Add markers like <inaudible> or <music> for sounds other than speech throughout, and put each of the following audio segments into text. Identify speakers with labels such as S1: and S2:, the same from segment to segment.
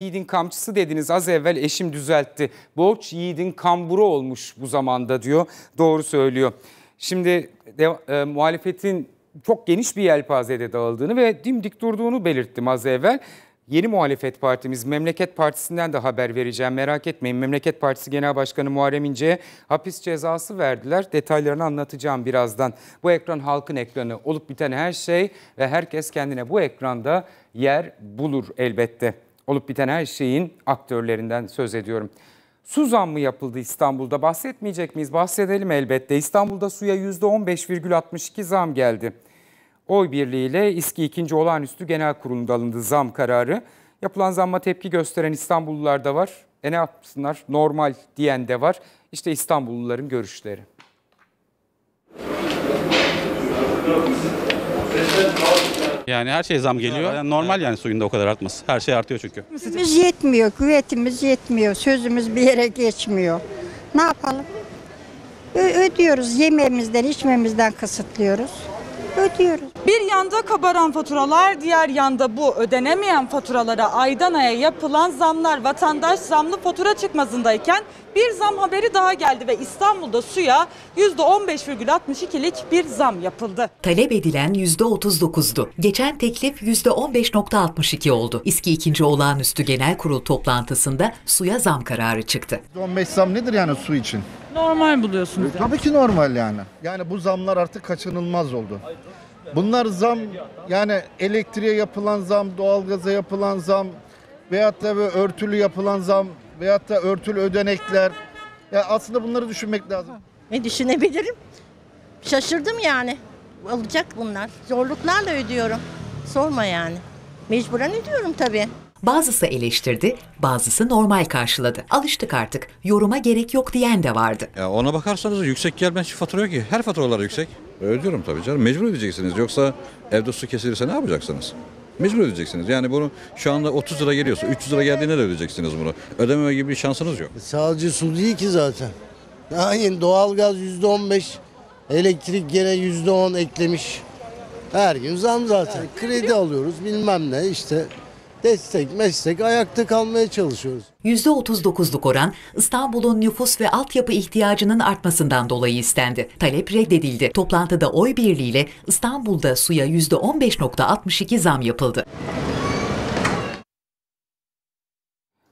S1: Yiğidin kamçısı dediniz az evvel eşim düzeltti. Borç yiğidin kamburu olmuş bu zamanda diyor. Doğru söylüyor. Şimdi de, e, muhalefetin çok geniş bir yelpazede dağıldığını ve dimdik durduğunu belirttim az evvel. Yeni muhalefet partimiz Memleket Partisi'nden de haber vereceğim merak etmeyin. Memleket Partisi Genel Başkanı Muharrem İnce'ye hapis cezası verdiler. Detaylarını anlatacağım birazdan. Bu ekran halkın ekranı. Olup biten her şey ve herkes kendine bu ekranda yer bulur elbette. Olup biten her şeyin aktörlerinden söz ediyorum. Su zammı yapıldı İstanbul'da. Bahsetmeyecek miyiz? Bahsedelim elbette. İstanbul'da suya %15,62 zam geldi. Oy birliğiyle İSKİ 2. Olağanüstü Genel Kurulu'nda alındı zam kararı. Yapılan zamma tepki gösteren İstanbullular da var. E ne yapsınlar? Normal diyen de var. İşte İstanbulluların görüşleri. Yani her şey zam geliyor. Yani normal yani suyunda o kadar artması. Her şey artıyor çünkü. Biz yetmiyor, kuvvetimiz yetmiyor, sözümüz bir yere geçmiyor. Ne yapalım? Ö- ödüyoruz, yememizden, içmemizden kısıtlıyoruz ödüyoruz. Bir yanda kabaran faturalar, diğer yanda bu ödenemeyen faturalara aydan aya yapılan zamlar vatandaş zamlı fatura çıkmazındayken bir zam haberi daha geldi ve İstanbul'da suya %15,62'lik bir zam yapıldı. Talep edilen %39'du. Geçen teklif %15,62 oldu. İSKİ 2. Olağanüstü Genel Kurul toplantısında suya zam kararı çıktı. %15 zam nedir yani su için? Normal buluyorsunuz. E, yani. Tabii ki normal yani. Yani bu zamlar artık kaçınılmaz oldu. Bunlar zam yani elektriğe yapılan zam, doğalgaza yapılan zam veyahut da böyle örtülü yapılan zam veyahut da örtülü ödenekler. Ya aslında bunları düşünmek lazım. Ne düşünebilirim? Şaşırdım yani. Olacak bunlar. Zorluklarla ödüyorum. Sorma yani. Mecburen ödüyorum tabii. Bazısı eleştirdi, bazısı normal karşıladı. Alıştık artık, yoruma gerek yok diyen de vardı. Ya ona bakarsanız yüksek gelmez fatura yok ki. Her faturalar yüksek. Ödüyorum tabii canım. Mecbur ödeyeceksiniz. Yoksa evde su kesilirse ne yapacaksınız? Mecbur ödeyeceksiniz. Yani bunu şu anda 30 lira geliyorsa 300 lira geldiğinde de ödeyeceksiniz bunu. Ödememe gibi bir şansınız yok. E, sadece su değil ki zaten. <laughs> Aynen doğalgaz %15, elektrik gene %10 eklemiş. Her gün zam zaten. Kredi alıyoruz bilmem ne işte destek meslek ayakta kalmaya çalışıyoruz. %39'luk oran İstanbul'un nüfus ve altyapı ihtiyacının artmasından dolayı istendi. Talep reddedildi. Toplantıda oy birliğiyle İstanbul'da suya %15.62 zam yapıldı.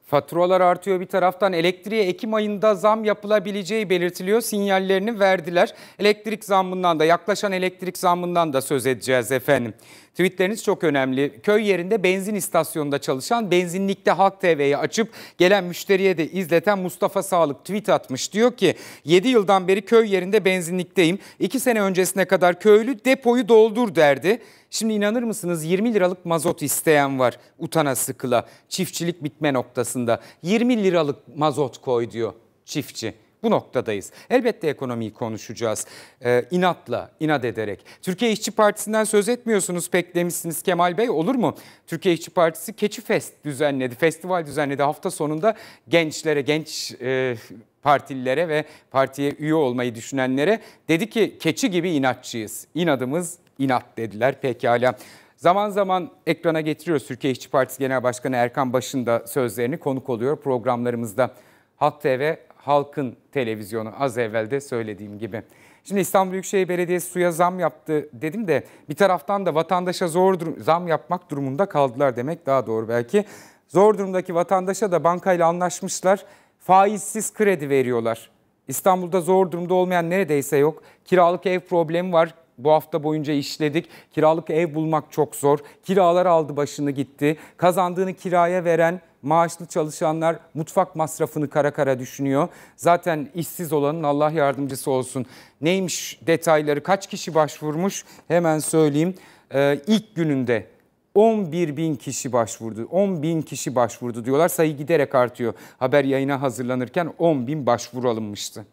S1: Faturalar artıyor bir taraftan elektriğe Ekim ayında zam yapılabileceği belirtiliyor. Sinyallerini verdiler. Elektrik zammından da yaklaşan elektrik zammından da söz edeceğiz efendim. Tweetleriniz çok önemli. Köy yerinde benzin istasyonunda çalışan benzinlikte Halk TV'yi açıp gelen müşteriye de izleten Mustafa Sağlık tweet atmış. Diyor ki 7 yıldan beri köy yerinde benzinlikteyim. 2 sene öncesine kadar köylü depoyu doldur derdi. Şimdi inanır mısınız 20 liralık mazot isteyen var utana sıkıla. Çiftçilik bitme noktasında. 20 liralık mazot koy diyor çiftçi. Bu noktadayız. Elbette ekonomiyi konuşacağız. Ee, inatla, inat ederek. Türkiye İşçi Partisi'nden söz etmiyorsunuz pek demişsiniz Kemal Bey. Olur mu? Türkiye İşçi Partisi Keçi Fest düzenledi, festival düzenledi. Hafta sonunda gençlere, genç e, partililere ve partiye üye olmayı düşünenlere dedi ki keçi gibi inatçıyız. İnadımız inat dediler. Pekala. Zaman zaman ekrana getiriyoruz Türkiye İşçi Partisi Genel Başkanı Erkan Baş'ın da sözlerini konuk oluyor programlarımızda. Halk TV halkın televizyonu az evvel de söylediğim gibi. Şimdi İstanbul Büyükşehir Belediyesi suya zam yaptı dedim de bir taraftan da vatandaşa zor durum, zam yapmak durumunda kaldılar demek daha doğru belki. Zor durumdaki vatandaşa da bankayla anlaşmışlar faizsiz kredi veriyorlar. İstanbul'da zor durumda olmayan neredeyse yok. Kiralık ev problemi var. Bu hafta boyunca işledik. Kiralık ev bulmak çok zor. Kiralar aldı başını gitti. Kazandığını kiraya veren maaşlı çalışanlar mutfak masrafını kara kara düşünüyor. Zaten işsiz olanın Allah yardımcısı olsun. Neymiş detayları kaç kişi başvurmuş hemen söyleyeyim. Ee, ilk gününde 11 bin kişi başvurdu. 10 bin kişi başvurdu diyorlar. Sayı giderek artıyor. Haber yayına hazırlanırken 10 bin başvuru alınmıştı.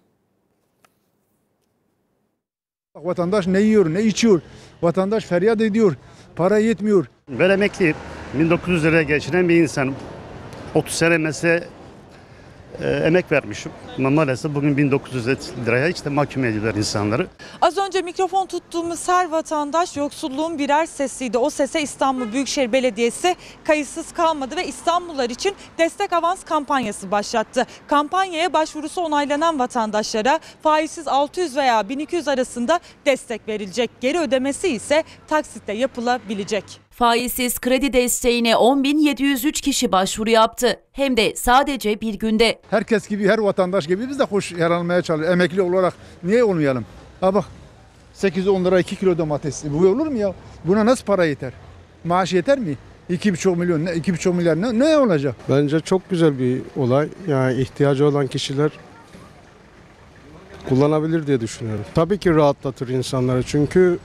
S1: Vatandaş ne yiyor, ne içiyor? Vatandaş feryat ediyor. Para yetmiyor. Ben emekli 1900 liraya geçinen bir insanım. 30 sene mesleğe e, emek vermişim. Ama maalesef bugün 1900 liraya işte mahkum ediyorlar insanları. Az önce mikrofon tuttuğumuz her vatandaş yoksulluğun birer sesiydi. O sese İstanbul Büyükşehir Belediyesi kayıtsız kalmadı ve İstanbullular için destek avans kampanyası başlattı. Kampanyaya başvurusu onaylanan vatandaşlara faizsiz 600 veya 1200 arasında destek verilecek. Geri ödemesi ise taksitle yapılabilecek. Faizsiz kredi desteğine 10.703 kişi başvuru yaptı. Hem de sadece bir günde. Herkes gibi, her vatandaş gibi biz de hoş yaranmaya çalışıyoruz. Emekli olarak niye olmayalım? Ha bak 8-10 lira 2 kilo domates. E bu olur mu ya? Buna nasıl para yeter? Maaş yeter mi? 2,5 milyon, 2,5 milyar ne, ne olacak? Bence çok güzel bir olay. Yani ihtiyacı olan kişiler kullanabilir diye düşünüyorum. Tabii ki rahatlatır insanları çünkü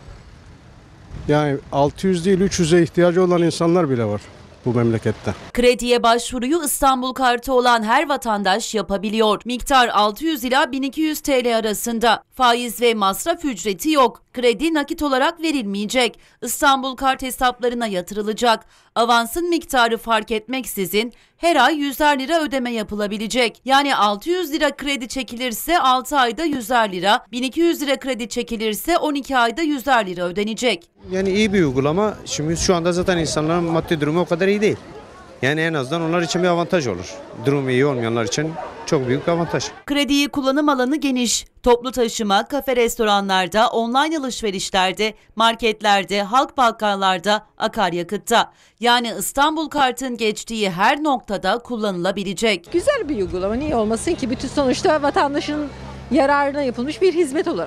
S1: yani 600 değil 300'e ihtiyacı olan insanlar bile var bu memlekette. Krediye başvuruyu İstanbul kartı olan her vatandaş yapabiliyor. Miktar 600 ila 1200 TL arasında. Faiz ve masraf ücreti yok. Kredi nakit olarak verilmeyecek. İstanbul kart hesaplarına yatırılacak. Avansın miktarı fark etmeksizin her ay 100'er lira ödeme yapılabilecek. Yani 600 lira kredi çekilirse 6 ayda 100'er lira, 1200 lira kredi çekilirse 12 ayda 100'er lira ödenecek. Yani iyi bir uygulama. Şimdi şu anda zaten insanların maddi durumu o kadar iyi değil. Yani en azından onlar için bir avantaj olur. Durum iyi olmayanlar için çok büyük avantaj. Krediyi kullanım alanı geniş. Toplu taşıma, kafe restoranlarda, online alışverişlerde, marketlerde, halk balkanlarda, akaryakıtta. Yani İstanbul Kart'ın geçtiği her noktada kullanılabilecek. Güzel bir uygulama niye olmasın ki? Bütün sonuçta vatandaşın yararına yapılmış bir hizmet olur.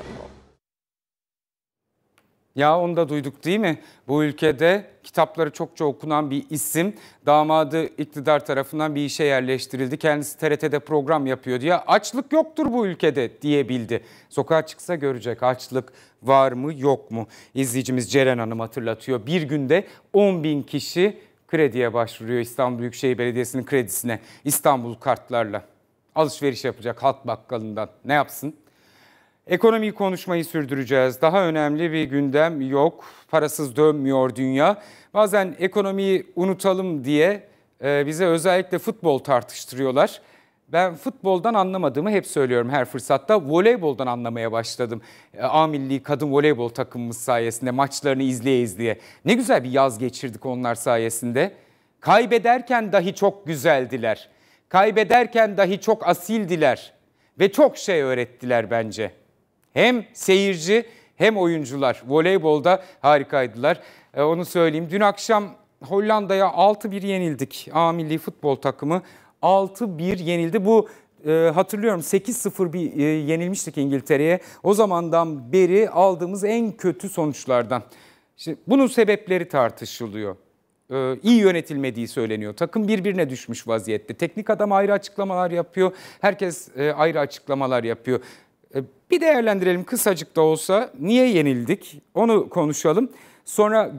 S1: Ya onu da duyduk değil mi? Bu ülkede kitapları çok çok okunan bir isim damadı iktidar tarafından bir işe yerleştirildi. Kendisi TRT'de program yapıyor diye açlık yoktur bu ülkede diyebildi. Sokağa çıksa görecek açlık var mı yok mu? İzleyicimiz Ceren Hanım hatırlatıyor. Bir günde 10 bin kişi krediye başvuruyor İstanbul Büyükşehir Belediyesi'nin kredisine İstanbul kartlarla. Alışveriş yapacak halk bakkalından ne yapsın? Ekonomiyi konuşmayı sürdüreceğiz. Daha önemli bir gündem yok. Parasız dönmüyor dünya. Bazen ekonomiyi unutalım diye e, bize özellikle futbol tartıştırıyorlar. Ben futboldan anlamadığımı hep söylüyorum her fırsatta. Voleyboldan anlamaya başladım. E, A milli kadın voleybol takımımız sayesinde maçlarını izleyeyiz diye. Ne güzel bir yaz geçirdik onlar sayesinde. Kaybederken dahi çok güzeldiler. Kaybederken dahi çok asildiler ve çok şey öğrettiler bence. Hem seyirci hem oyuncular voleybolda harikaydılar. E, onu söyleyeyim. Dün akşam Hollanda'ya 6-1 yenildik. A milli futbol takımı 6-1 yenildi. Bu e, hatırlıyorum 8-0 bir e, yenilmiştik İngiltere'ye. O zamandan beri aldığımız en kötü sonuçlardan. Şimdi bunun sebepleri tartışılıyor. Ee, iyi yönetilmediği söyleniyor. Takım birbirine düşmüş vaziyette. Teknik adam ayrı açıklamalar yapıyor. Herkes e, ayrı açıklamalar yapıyor. Bir değerlendirelim kısacık da olsa niye yenildik onu konuşalım. Sonra